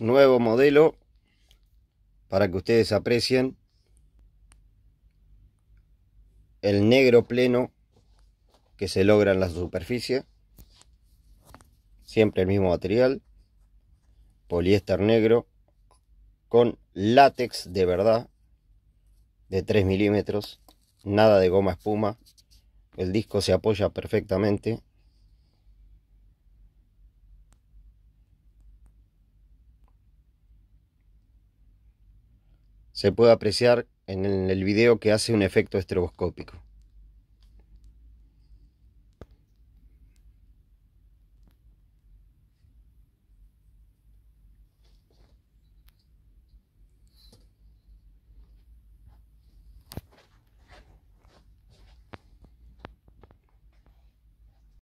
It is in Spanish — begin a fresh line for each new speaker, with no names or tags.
Nuevo modelo para que ustedes aprecien. El negro pleno que se logra en la superficie. Siempre el mismo material. Poliéster negro con látex de verdad de 3 milímetros. Nada de goma espuma. El disco se apoya perfectamente se puede apreciar en el video que hace un efecto estroboscópico.